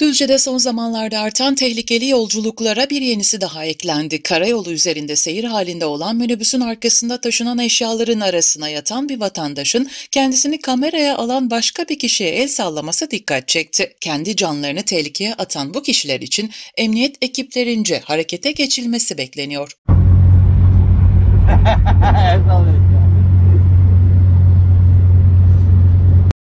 Düzce'de son zamanlarda artan tehlikeli yolculuklara bir yenisi daha eklendi. Karayolu üzerinde seyir halinde olan minibüsün arkasında taşınan eşyaların arasına yatan bir vatandaşın kendisini kameraya alan başka bir kişiye el sallaması dikkat çekti. Kendi canlarını tehlikeye atan bu kişiler için emniyet ekiplerince harekete geçilmesi bekleniyor.